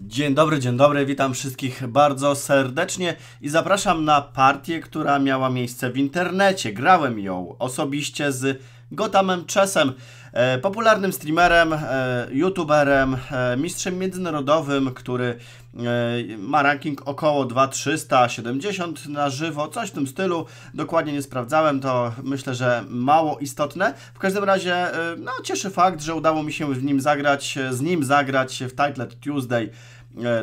Dzień dobry, dzień dobry, witam wszystkich bardzo serdecznie i zapraszam na partię, która miała miejsce w internecie. Grałem ją osobiście z Gotamem Chessem, e, popularnym streamerem, e, youtuberem, e, mistrzem międzynarodowym, który ma ranking około 2370 na żywo, coś w tym stylu. Dokładnie nie sprawdzałem, to myślę, że mało istotne. W każdym razie, no, cieszy fakt, że udało mi się w nim zagrać, z nim zagrać w Titlet Tuesday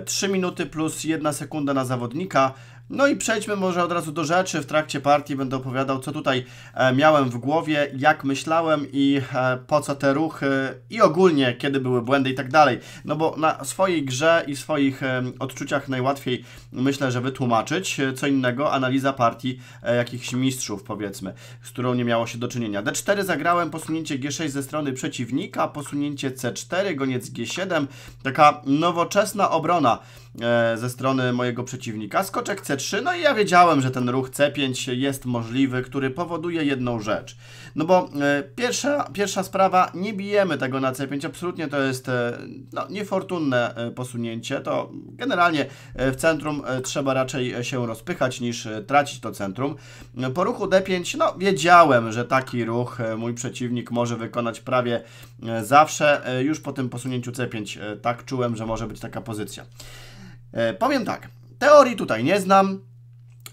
3 minuty plus 1 sekunda na zawodnika. No i przejdźmy może od razu do rzeczy. W trakcie partii będę opowiadał, co tutaj e, miałem w głowie, jak myślałem i e, po co te ruchy i ogólnie, kiedy były błędy i tak dalej. No bo na swojej grze i swoich e, odczuciach najłatwiej myślę, że wytłumaczyć co innego analiza partii jakichś mistrzów, powiedzmy, z którą nie miało się do czynienia. D4 zagrałem, posunięcie G6 ze strony przeciwnika, posunięcie C4, goniec G7, taka nowoczesna obrona. E, ze strony mojego przeciwnika. Skoczek C3, no i ja wiedziałem, że ten ruch C5 jest możliwy, który powoduje jedną rzecz. No bo e, pierwsza, pierwsza sprawa, nie bijemy tego na C5, absolutnie to jest e, no, niefortunne posunięcie, to generalnie w centrum trzeba raczej się rozpychać niż tracić to centrum. Po ruchu D5, no wiedziałem, że taki ruch mój przeciwnik może wykonać prawie zawsze, już po tym posunięciu C5 tak czułem, że może być taka pozycja. E, powiem tak, teorii tutaj nie znam,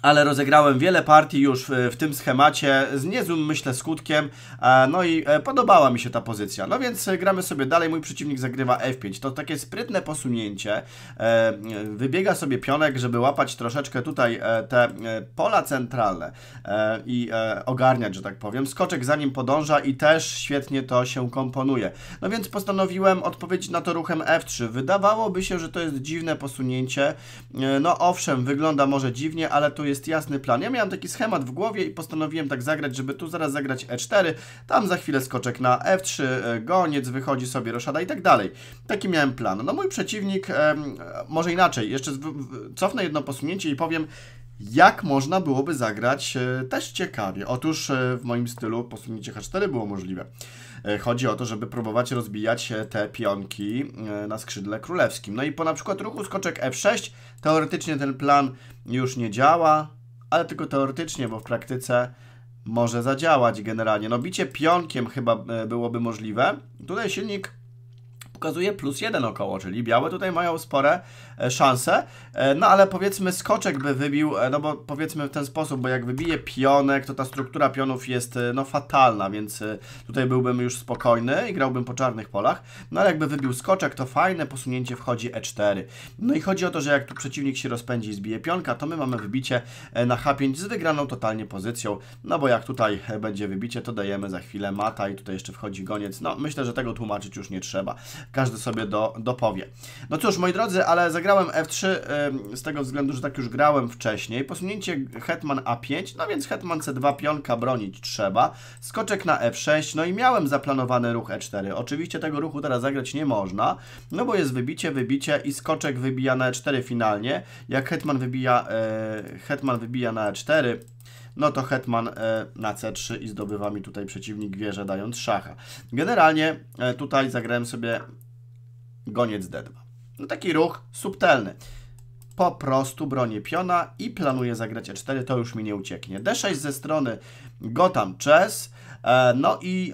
ale rozegrałem wiele partii już w, w, tym schemacie z niezłym, myślę, skutkiem, e, no i e, podobała mi się ta pozycja. No więc e, gramy sobie dalej, mój przeciwnik zagrywa f5. To takie sprytne posunięcie, wybiega sobie pionek, żeby łapać troszeczkę tutaj te pola centralne i ogarniać, że tak powiem. Skoczek za nim podąża i też świetnie to się komponuje. No więc postanowiłem odpowiedzieć na to ruchem f3. Wydawałoby się, że to jest dziwne posunięcie, no owszem, wygląda może dziwnie, ale tu jest jest jasny plan. Ja miałem taki schemat w głowie i postanowiłem tak zagrać, żeby tu zaraz zagrać E4, tam za chwilę skoczek na F3, e, goniec, wychodzi sobie roszada i tak dalej. Taki miałem plan. No mój przeciwnik, em, może inaczej, jeszcze cofnę jedno posunięcie i powiem, jak można byłoby zagrać e, też ciekawie. Otóż e, w moim stylu posunięcie H4 było możliwe. E, chodzi o to, żeby próbować rozbijać te pionki e, na skrzydle królewskim. No i po na przykład ruchu skoczek F6 teoretycznie ten plan już nie działa, ale tylko teoretycznie, bo w praktyce może zadziałać generalnie. No bicie pionkiem chyba e, byłoby możliwe. Tutaj silnik pokazuje plus jeden około, czyli białe tutaj mają spore e, szanse. E, no ale powiedzmy skoczek by wybił, e, no bo powiedzmy w ten sposób, bo jak wybije pionek, to ta struktura pionów jest no fatalna, więc tutaj byłbym już spokojny i grałbym po czarnych polach. No ale jakby wybił skoczek, to fajne posunięcie wchodzi e4. No i chodzi o to, że jak tu przeciwnik się rozpędzi i zbije pionka, to my mamy wybicie na h5 z wygraną totalnie pozycją, no bo jak tutaj będzie wybicie, to dajemy za chwilę mata i tutaj jeszcze wchodzi goniec. No myślę, że tego tłumaczyć już nie trzeba każdy sobie do, dopowie. No cóż, moi drodzy, ale zagrałem F3 z tego względu, że tak już grałem wcześniej. Posunięcie hetman A5, no więc hetman C2 pionka bronić trzeba. Skoczek na F6, no i miałem zaplanowany ruch E4. Oczywiście tego ruchu teraz zagrać nie można, no bo jest wybicie, wybicie i skoczek wybija na E4 finalnie. Jak hetman wybija, e, hetman wybija na E4, no to hetman e, na c3 i zdobywa mi tutaj przeciwnik wieżę dając szacha. Generalnie e, tutaj zagrałem sobie goniec d2. No taki ruch subtelny. Po prostu bronię piona i planuję zagrać e4, to już mi nie ucieknie. d6 ze strony Gotham Chess, e, no i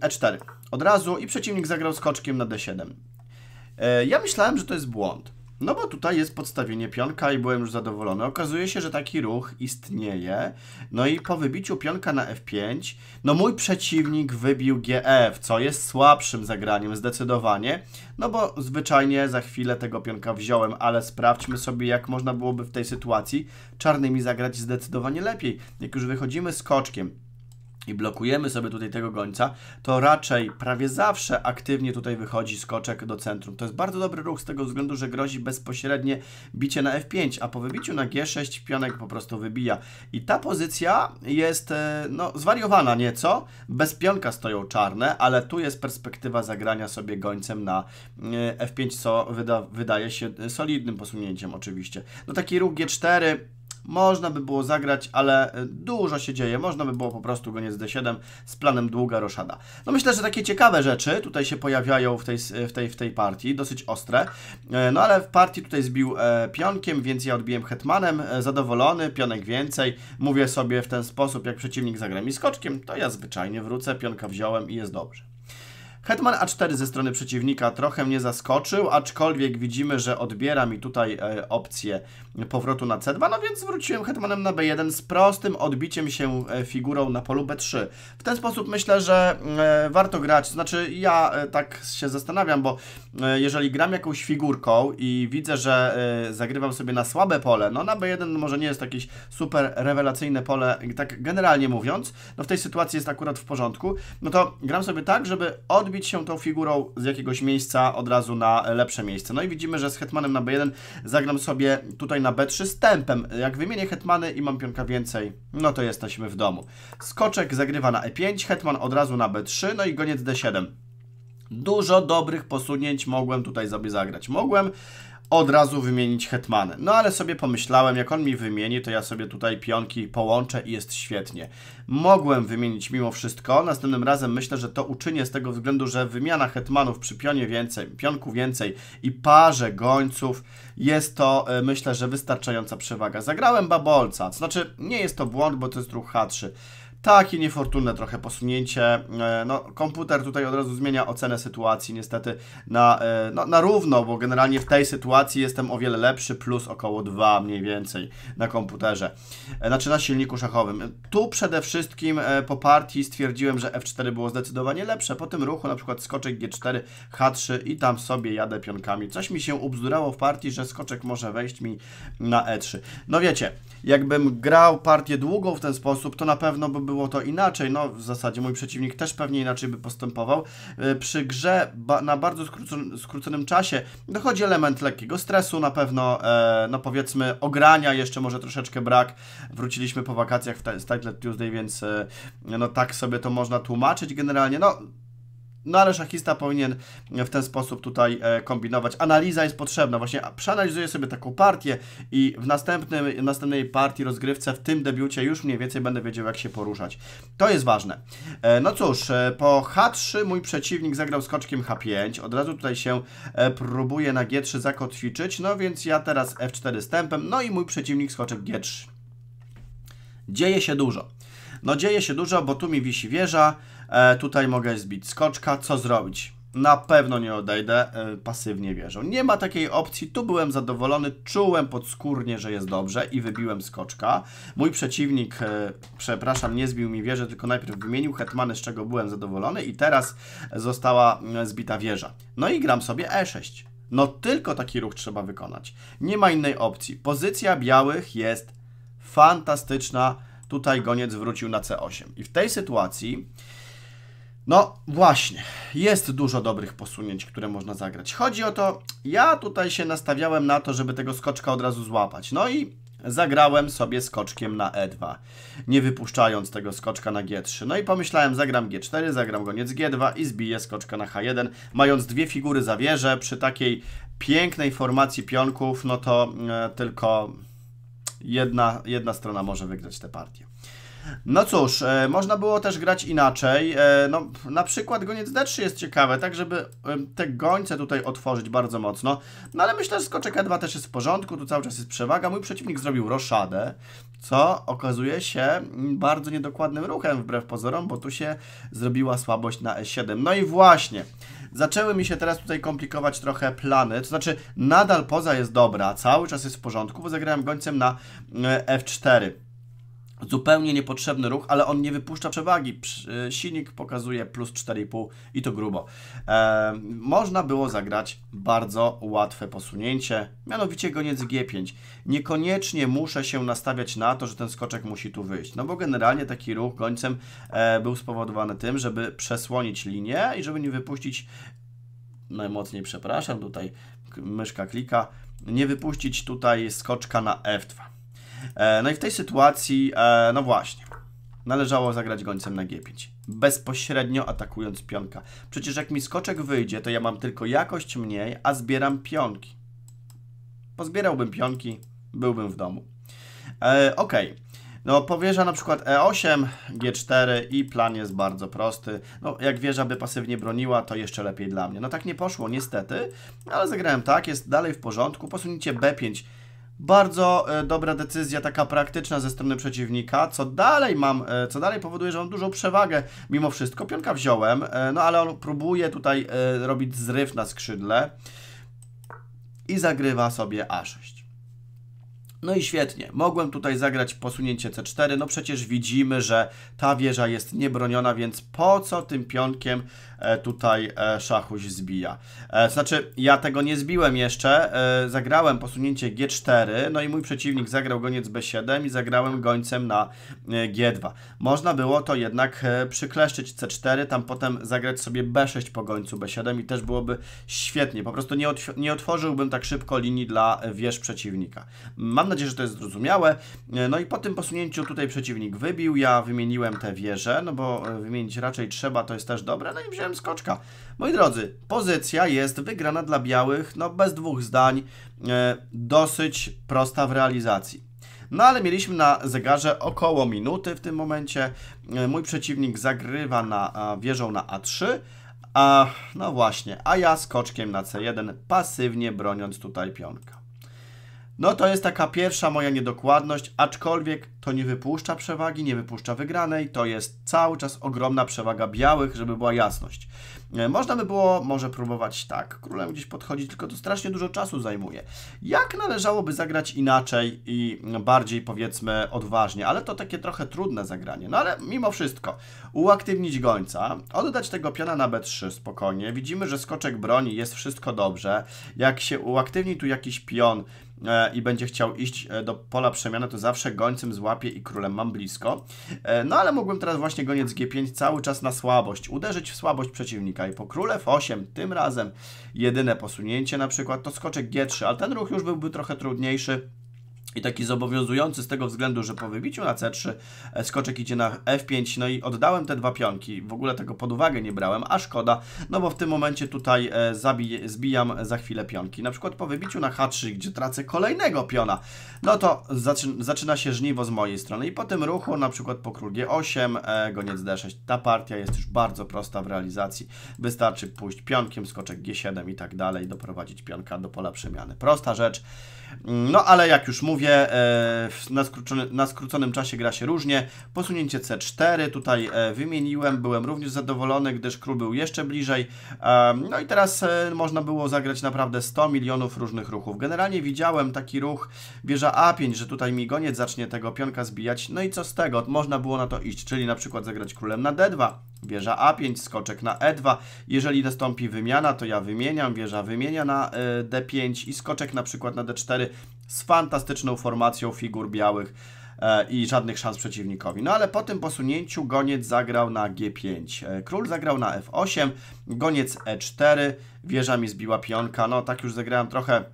e4 od razu i przeciwnik zagrał skoczkiem na d7. Ja myślałem, że to jest błąd. No bo tutaj jest podstawienie pionka i byłem już zadowolony. Okazuje się, że taki ruch istnieje. No i po wybiciu pionka na F5, no mój przeciwnik wybił GF, co jest słabszym zagraniem zdecydowanie. No bo zwyczajnie za chwilę tego pionka wziąłem, ale sprawdźmy sobie jak można byłoby w tej sytuacji czarnymi zagrać zdecydowanie lepiej. Jak już wychodzimy skoczkiem, i blokujemy sobie tutaj tego gońca, to raczej prawie zawsze aktywnie tutaj wychodzi skoczek do centrum. To jest bardzo dobry ruch z tego względu, że grozi bezpośrednie bicie na F5, a po wybiciu na G6 pionek po prostu wybija. I ta pozycja jest e, no, zwariowana nieco. Bez pionka stoją czarne, ale tu jest perspektywa zagrania sobie gońcem na e, F5, co wyda, wydaje się solidnym posunięciem oczywiście. No taki ruch G4 można by było zagrać, ale e, dużo się dzieje. Można by było po prostu goniec D7 z planem długa roszada. No myślę, że takie ciekawe rzeczy tutaj się pojawiają w tej, e, w tej, w tej partii, dosyć ostre. E, no ale w partii tutaj zbił pionkiem, więc ja odbiłem hetmanem, zadowolony, pionek więcej. Mówię sobie w ten sposób, jak przeciwnik zagra mi skoczkiem, to ja zwyczajnie wrócę, pionka wziąłem i jest dobrze. Hetman A4 ze strony przeciwnika trochę mnie zaskoczył, aczkolwiek widzimy, że odbiera mi tutaj e, opcję powrotu na C2, no więc zwróciłem hetmanem na B1 z prostym odbiciem się e, figurą na polu B3. W ten sposób myślę, że e, warto grać, znaczy ja tak się zastanawiam, bo jeżeli gram jakąś figurką i widzę, że zagrywam sobie na słabe pole, no na B1 no może nie jest jakieś super rewelacyjne pole, tak generalnie mówiąc, no w tej sytuacji jest akurat w porządku, no to gram sobie tak, żeby odbić odbić się tą figurą z jakiegoś miejsca od razu na lepsze miejsce. No i widzimy, że z hetmanem na b1 zagram sobie tutaj na b3 z tempem. Jak wymienię hetmany i mam pionka więcej, no to jesteśmy w domu. Skoczek zagrywa na e5, hetman od razu na b3, no i goniec d7. Dużo dobrych posunięć mogłem tutaj sobie zagrać. Mogłem od razu wymienić hetmanem. No ale sobie pomyślałem, jak on mi wymieni, to ja sobie tutaj pionki połączę i jest świetnie. Mogłem wymienić mimo wszystko, następnym razem myślę, że to uczynię z tego względu, że wymiana hetmanów przy pionie więcej, pionku więcej i parze gońców jest to, e, myślę, że wystarczająca przewaga. Zagrałem babolca, znaczy nie jest to błąd, bo to jest ruch H3. Takie niefortunne trochę posunięcie. E, no, komputer tutaj od razu zmienia ocenę sytuacji niestety na, e, no, na równo, bo generalnie w tej sytuacji jestem o wiele lepszy, plus około 2 mniej więcej na komputerze, e, znaczy na silniku szachowym. Tu przede wszystkim po partii stwierdziłem, że F4 było zdecydowanie lepsze. Po tym ruchu na przykład skoczek G4, H3 i tam sobie jadę pionkami. Coś mi się ubzdurało w partii, że skoczek może wejść mi na E3. No wiecie, jakbym grał partię długą w ten sposób, to na pewno by było to inaczej. No, w zasadzie mój przeciwnik też pewnie inaczej by postępował. E, przy grze ba na bardzo skróconym czasie dochodzi element lekkiego stresu, na pewno, e, no powiedzmy, ogrania jeszcze może troszeczkę brak. Wróciliśmy po wakacjach w Title Tuesday, więc e, no tak sobie to można tłumaczyć generalnie. No, no ale szachista powinien w ten sposób tutaj e, kombinować. Analiza jest potrzebna. Właśnie przeanalizuję sobie taką partię i w następnym, następnej partii, rozgrywce, w tym debiucie już mniej więcej będę wiedział, jak się poruszać. To jest ważne. E, no cóż, e, po H3 mój przeciwnik zagrał skoczkiem H5. Od razu tutaj się próbuje na G3 zakotwiczyć. No więc ja teraz F4 stępem. No i mój przeciwnik skoczek G3. Dzieje się dużo. No dzieje się dużo, bo tu mi wisi wieża, E, tutaj mogę zbić skoczka. Co zrobić? Na pewno nie odejdę e, pasywnie wierzą. Nie ma takiej opcji. Tu byłem zadowolony. Czułem podskórnie, że jest dobrze i wybiłem skoczka. Mój przeciwnik, e, przepraszam, nie zbił mi wieży, tylko najpierw wymienił hetmany, z czego byłem zadowolony i teraz została zbita wieża. No i gram sobie e6. No tylko taki ruch trzeba wykonać. Nie ma innej opcji. Pozycja białych jest fantastyczna. Tutaj goniec wrócił na C8. I w tej sytuacji no właśnie, jest dużo dobrych posunięć, które można zagrać. Chodzi o to, ja tutaj się nastawiałem na to, żeby tego skoczka od razu złapać. No i zagrałem sobie skoczkiem na E2, nie wypuszczając tego skoczka na G3. No i pomyślałem, zagram G4, zagram goniec G2 i zbiję skoczka na H1, mając dwie figury za wieżę, przy takiej pięknej formacji pionków, no to e, tylko jedna, jedna strona może wygrać tę partię. No cóż, e, można było też grać inaczej. E, no, na przykład goniec D3 jest ciekawe, tak żeby e, te gońce tutaj otworzyć bardzo mocno. No ale myślę, że skoczek E2 też jest w porządku, tu cały czas jest przewaga. Mój przeciwnik zrobił roszadę, co okazuje się mm, bardzo niedokładnym ruchem wbrew pozorom, bo tu się zrobiła słabość na E7. No i właśnie, zaczęły mi się teraz tutaj komplikować trochę plany, to znaczy nadal poza jest dobra, cały czas jest w porządku, bo zagrałem gońcem na e, F4. Zupełnie niepotrzebny ruch, ale on nie wypuszcza przewagi. E, silnik pokazuje plus 4,5 i to grubo. E, można było zagrać bardzo łatwe posunięcie, mianowicie goniec G5. Niekoniecznie muszę się nastawiać na to, że ten skoczek musi tu wyjść, no bo generalnie taki ruch gońcem e, był spowodowany tym, żeby przesłonić linię i żeby nie wypuścić, najmocniej przepraszam, tutaj myszka klika, nie wypuścić tutaj skoczka na F2. E, no i w tej sytuacji, e, no właśnie, należało zagrać gońcem na G5, bezpośrednio atakując pionka. Przecież jak mi skoczek wyjdzie, to ja mam tylko jakość mniej, a zbieram pionki. Pozbierałbym pionki, byłbym w domu. E, ok. No, powierza na przykład E8, G4 i plan jest bardzo prosty. No, jak wieża by pasywnie broniła, to jeszcze lepiej dla mnie. No tak nie poszło, niestety, ale zagrałem tak, jest dalej w porządku. Posunięcie B5 bardzo e, dobra decyzja, taka praktyczna ze strony przeciwnika, co dalej mam, e, co dalej powoduje, że mam dużą przewagę mimo wszystko. Pionka wziąłem, e, no ale on próbuje tutaj robić zryw na skrzydle i zagrywa sobie A6. No i świetnie, mogłem tutaj zagrać posunięcie C4, no przecież widzimy, że ta wieża jest niebroniona, więc po co tym pionkiem e, tutaj e, szachuś zbija? E, znaczy, ja tego nie zbiłem jeszcze, zagrałem posunięcie G4, no i mój przeciwnik zagrał goniec B7 i zagrałem gońcem na G2. Można było to jednak przykleszczyć C4, tam potem zagrać sobie B6 po gońcu B7 i też byłoby świetnie, po prostu nie, otw nie otworzyłbym tak szybko linii dla wież przeciwnika. Mam nadzieję, że to jest zrozumiałe. E, no i po tym posunięciu tutaj przeciwnik wybił, ja wymieniłem tę wieżę, no bo e, wymienić raczej trzeba, to jest też dobre, no i wziąłem skoczka. Moi drodzy, pozycja jest wygrana dla białych, no bez dwóch zdań, e, dosyć prosta w realizacji. No ale mieliśmy na zegarze około minuty w tym momencie. Mój przeciwnik zagrywa na wieżą na A3. A, no właśnie, a ja skoczkiem na C1, pasywnie broniąc tutaj pionka. No to jest taka pierwsza moja niedokładność, aczkolwiek to nie wypuszcza przewagi, nie wypuszcza wygranej, to jest cały czas ogromna przewaga białych, żeby była jasność. E, można by było może próbować tak, królem gdzieś podchodzić, tylko to strasznie dużo czasu zajmuje. Jak należałoby zagrać inaczej i bardziej powiedzmy odważnie, ale to takie trochę trudne zagranie. No ale mimo wszystko, uaktywnić gońca, oddać tego piona na B3 spokojnie. Widzimy, że skoczek broni, jest wszystko dobrze. Jak się uaktywni tu jakiś pion, e, i będzie chciał iść e, do pola przemiany, to zawsze gońcem złapie i królem mam blisko. No ale mógłbym teraz właśnie goniec G5 cały czas na słabość, uderzyć w słabość przeciwnika i po króle f8. Tym razem jedyne posunięcie na przykład to skoczek g3, ale ten ruch już byłby trochę trudniejszy i taki zobowiązujący z tego względu, że po wybiciu na C3 e, skoczek idzie na F5, no i oddałem te dwa pionki, w ogóle tego pod uwagę nie brałem, a szkoda, no bo w tym momencie tutaj e, zabij, zbijam za chwilę pionki, na przykład po wybiciu na H3, gdzie tracę kolejnego piona, no to zaczyna się żniwo z mojej strony i po tym ruchu, na przykład po król G8, e, goniec D6, ta partia jest już bardzo prosta w realizacji, wystarczy pójść pionkiem, skoczek G7 i tak dalej, doprowadzić pionka do pola przemiany, prosta rzecz, no ale jak już mówię, e, na, na skróconym czasie gra się różnie. Posunięcie C4 tutaj e, wymieniłem, byłem również zadowolony, gdyż król był jeszcze bliżej. E, no i teraz można było zagrać naprawdę 100 milionów różnych ruchów. Generalnie widziałem taki ruch wieża A5, że tutaj mi goniec zacznie tego pionka zbijać. No i co z tego? Można było na to iść, czyli na przykład zagrać królem na D2, Wieża A5, skoczek na E2. Jeżeli nastąpi wymiana, to ja wymieniam. Wieża wymienia na e, D5 i skoczek na przykład na D4 z fantastyczną formacją figur białych e, i żadnych szans przeciwnikowi. No ale po tym posunięciu goniec zagrał na G5. E, Król zagrał na F8, goniec E4, wieża mi zbiła pionka. No tak już zagrałem trochę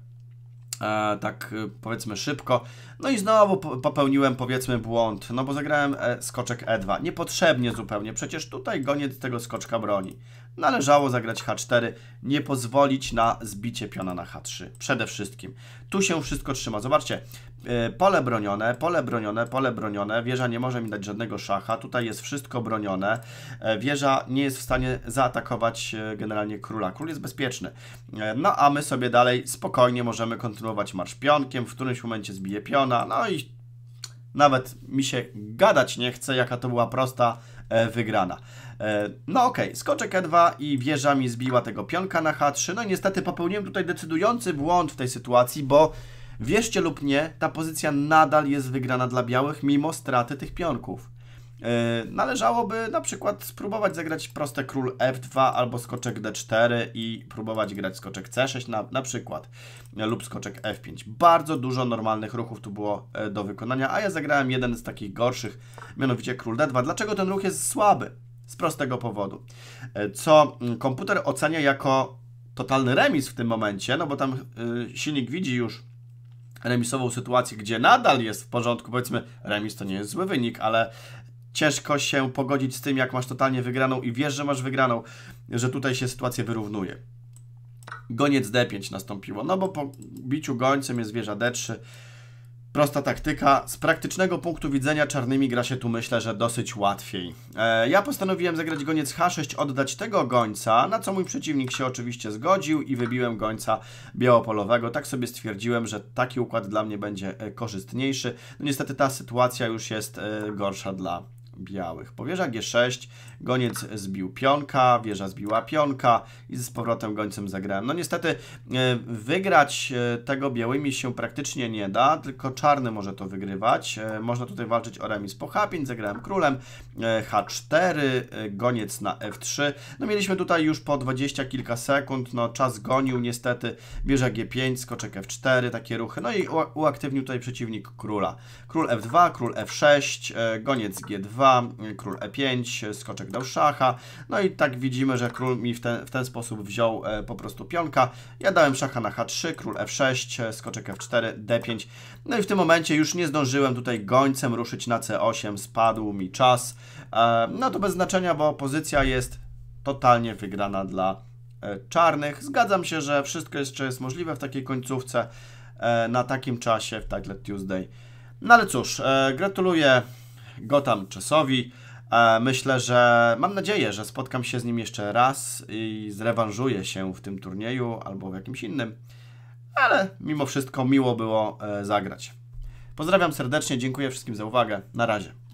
E, tak e, powiedzmy szybko. No i znowu popełniłem powiedzmy błąd, no bo zagrałem e, skoczek E2. Niepotrzebnie zupełnie, przecież tutaj goniec tego skoczka broni należało zagrać H4, nie pozwolić na zbicie piona na H3. Przede wszystkim. Tu się wszystko trzyma. Zobaczcie, e, pole bronione, pole bronione, pole bronione, wieża nie może mi dać żadnego szacha, tutaj jest wszystko bronione, e, wieża nie jest w stanie zaatakować e, generalnie króla, król jest bezpieczny. No a my sobie dalej spokojnie możemy kontynuować marsz pionkiem, w którymś momencie zbije piona, no i nawet mi się gadać nie chce, jaka to była prosta E, wygrana. E, no okej, okay. skoczek E2 i wieża mi zbiła tego pionka na H3. No i niestety popełniłem tutaj decydujący błąd w tej sytuacji, bo wierzcie lub nie, ta pozycja nadal jest wygrana dla białych mimo straty tych pionków. E, należałoby na przykład spróbować zagrać proste król f2 albo skoczek d4 i próbować grać skoczek c6 na, na przykład lub skoczek f5. Bardzo dużo normalnych ruchów tu było e, do wykonania, a ja zagrałem jeden z takich gorszych, mianowicie król d2. Dlaczego ten ruch jest słaby? Z prostego powodu. E, co mm, komputer ocenia jako totalny remis w tym momencie, no bo tam silnik widzi już remisową sytuację, gdzie nadal jest w porządku, powiedzmy, remis to nie jest zły wynik, ale ciężko się pogodzić z tym, jak masz totalnie wygraną i wiesz, że masz wygraną, że tutaj się sytuacja wyrównuje. Goniec D5 nastąpiło, no bo po biciu gońcem jest wieża D3. Prosta taktyka. Z praktycznego punktu widzenia czarnymi gra się tu myślę, że dosyć łatwiej. E, ja postanowiłem zagrać goniec H6, oddać tego gońca, na co mój przeciwnik się oczywiście zgodził i wybiłem gońca białopolowego. Tak sobie stwierdziłem, że taki układ dla mnie będzie e, korzystniejszy. No niestety ta sytuacja już jest e, gorsza dla białych. Po wieża G6 goniec zbił pionka, wieża zbiła pionka i z powrotem gońcem zagrałem. No niestety e, wygrać e, tego białymi się praktycznie nie da, tylko czarny może to wygrywać. E, można tutaj walczyć o remis po H5, zagrałem królem, H4, goniec na F3. No mieliśmy tutaj już po 20 kilka sekund, no czas gonił niestety, wieża G5, skoczek F4, takie ruchy, no i uaktywnił tutaj przeciwnik króla. Król F2, król F6, goniec G2, król e5, skoczek dał szacha. No i tak widzimy, że król mi w ten, w ten sposób wziął e, po prostu pionka. Ja dałem szacha na h3, król f6, e skoczek f4, d5. No i w tym momencie już nie zdążyłem tutaj gońcem ruszyć na c8, spadł mi czas. E, no to bez znaczenia, bo pozycja jest totalnie wygrana dla czarnych. Zgadzam się, że wszystko jeszcze jest możliwe w takiej końcówce, na takim czasie, w Taglet Tuesday. No ale cóż, gratuluję Gotham Chessowi. E, myślę, że mam nadzieję, że spotkam się z nim jeszcze raz i zrewanżuję się w tym turnieju albo w jakimś innym, ale mimo wszystko miło było e, zagrać. Pozdrawiam serdecznie, dziękuję wszystkim za uwagę. Na razie.